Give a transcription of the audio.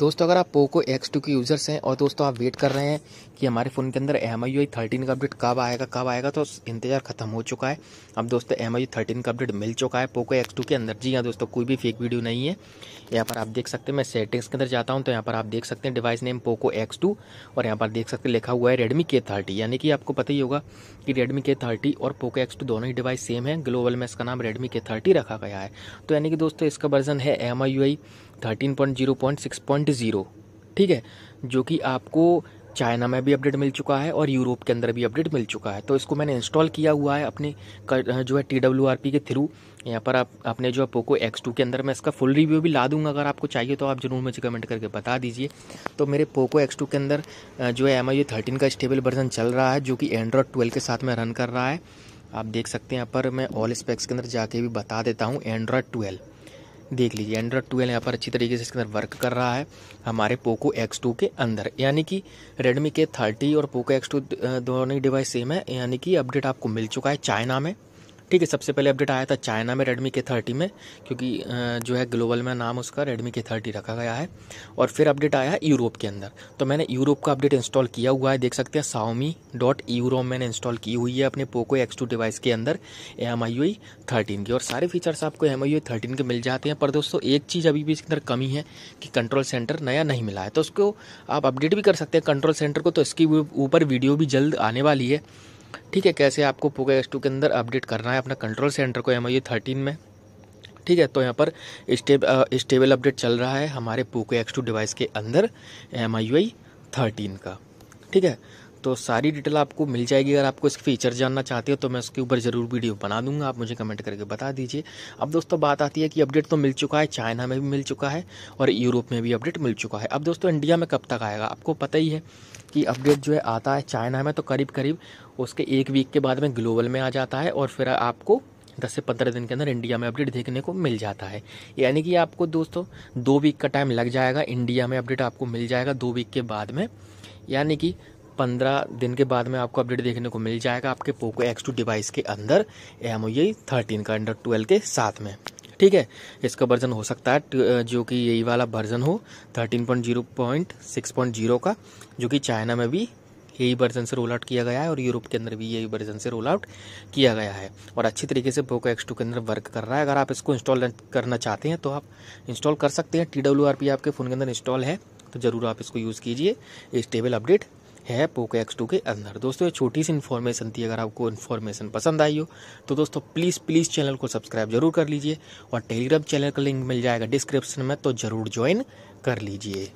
दोस्तों अगर आप पोको एक्स टू के यूज़र्स हैं और दोस्तों आप वेट कर रहे हैं कि हमारे फ़ोन के अंदर एम आई थर्टीन का अपडेट कब आएगा कब आएगा तो इंतजार खत्म हो चुका है अब दोस्तों एम आई थर्टीन का अपडेट मिल चुका है पोको एक्स टू के अंदर जी हाँ दोस्तों कोई भी फेक वीडियो नहीं है यहाँ पर आप देख सकते हैं मैं सेटिंग्स के अंदर जाता हूँ तो यहाँ पर आप देख सकते हैं device name Poco X two और यहाँ पर देख सकते हैं लिखा हुआ है रेडमी के थर्टी यानी कि आपको पता ही होगा कि रेडमी के थर्टी और पोको एक्स टू दोनों ही डिवाइस सेम है ग्लोबल में इसका नाम रेडमी के थर्टी रखा गया है तो यानी कि दोस्तों इसका वर्जन है M I thirteen point zero point six point zero ठीक है जो कि आपको चाइना में भी अपडेट मिल चुका है और यूरोप के अंदर भी अपडेट मिल चुका है तो इसको मैंने इंस्टॉल किया हुआ है अपने जो है टी डब्ल्यू आर पी के थ्रू यहाँ पर आप अपने जो है पोको एक्स टू के अंदर मैं इसका फुल रिव्यू भी ला दूंगा अगर आपको चाहिए तो आप ज़रूर मुझे कमेंट करके बता दीजिए तो मेरे पोको एक्स टू के अंदर जो है एम आई थर्टीन का स्टेबल वर्जन चल रहा है जो कि एंड्रॉयड ट्वेल्व के साथ में रन कर रहा है आप देख सकते हैं यहाँ पर मैं ऑल स्पेक्स के अंदर जाके भी बता देता हूँ एंड्रॉयड ट्वेल्व देख लीजिए एंड्रॉयड ट्वेल्व यहाँ पर अच्छी तरीके से इसके अंदर वर्क कर रहा है हमारे पोको एक्स टू के अंदर यानी कि रेडमी के थर्टी और पोको एक्स टू दोनों ही डिवाइस सेम है यानी कि अपडेट आपको मिल चुका है चाइना में ठीक है सबसे पहले अपडेट आया था चाइना में रेडमी के थर्टी में क्योंकि जो है ग्लोबल में नाम उसका रेडमी के थर्टी रखा गया है और फिर अपडेट आया है यूरोप के अंदर तो मैंने यूरोप का अपडेट इंस्टॉल किया हुआ है देख सकते हैं साउमी डॉट यूरोप मैंने इंस्टॉल की हुई है अपने पोको एक्स टू डिवाइस के अंदर एम आई यू थर्टीन की और सारे फीचर्स आपको एम आई यू थर्टीन के मिल जाते हैं पर दोस्तों एक चीज़ अभी भी इसके अंदर कमी है कि कंट्रोल सेंटर नया नहीं मिला है तो उसको आप अपडेट भी कर सकते हैं कंट्रोल सेंटर को तो इसकी ऊपर वीडियो भी जल्द आने वाली है ठीक है कैसे आपको पोको एक्स टू के अंदर अपडेट करना है अपना कंट्रोल सेंटर को एम आई थर्टीन में ठीक है तो यहाँ पर स्टेब स्टेबल अपडेट चल रहा है हमारे पोको एक्स टू डिवाइस के अंदर एम आई थर्टीन का ठीक है तो सारी डिटेल आपको मिल जाएगी अगर आपको इसके फीचर जानना चाहते हो तो मैं उसके ऊपर ज़रूर वीडियो बना दूंगा आप मुझे कमेंट करके बता दीजिए अब दोस्तों बात आती है कि अपडेट तो मिल चुका है चाइना में भी मिल चुका है और यूरोप में भी अपडेट मिल चुका है अब दोस्तों इंडिया में कब तक आएगा आपको पता ही है कि अपडेट जो है आता है चाइना में तो करीब करीब उसके एक वीक के बाद में ग्लोबल में आ जाता है और फिर आपको दस से पंद्रह दिन के अंदर इंडिया में अपडेट देखने को मिल जाता है यानी कि आपको दोस्तों दो वीक का टाइम लग जाएगा इंडिया में अपडेट आपको मिल जाएगा दो वीक के बाद में यानी कि पंद्रह दिन के बाद में आपको अपडेट देखने को मिल जाएगा आपके पोको एक्स टू डिवाइस के अंदर एम ओ थर्टीन का अंडर ट्वेल्व के साथ में ठीक है इसका वर्जन हो सकता है जो कि यही वाला वर्जन हो thirteen point zero point six point zero का जो कि चाइना में भी यही वर्जन से रोल आउट किया गया है और यूरोप के अंदर भी यही वर्जन से रोल आउट किया गया है और अच्छी तरीके से पोको एक्स टू के अंदर वर्क कर रहा है अगर आप इसको इंस्टॉल करना चाहते हैं तो आप इंस्टॉल कर सकते हैं टी डब्ल्यू आर पी आपके फ़ोन के अंदर इंस्टॉल है तो ज़रूर आप इसको यूज़ कीजिए स्टेबल अपडेट है पोको एक्स टू के अंदर दोस्तों ये छोटी सी इन्फॉर्मेशन थी अगर आपको इन्फॉर्मेशन पसंद आई हो तो दोस्तों प्लीज़ प्लीज़ चैनल को सब्सक्राइब जरूर कर लीजिए और टेलीग्राम चैनल का लिंक मिल जाएगा डिस्क्रिप्शन में तो ज़रूर ज्वाइन कर लीजिए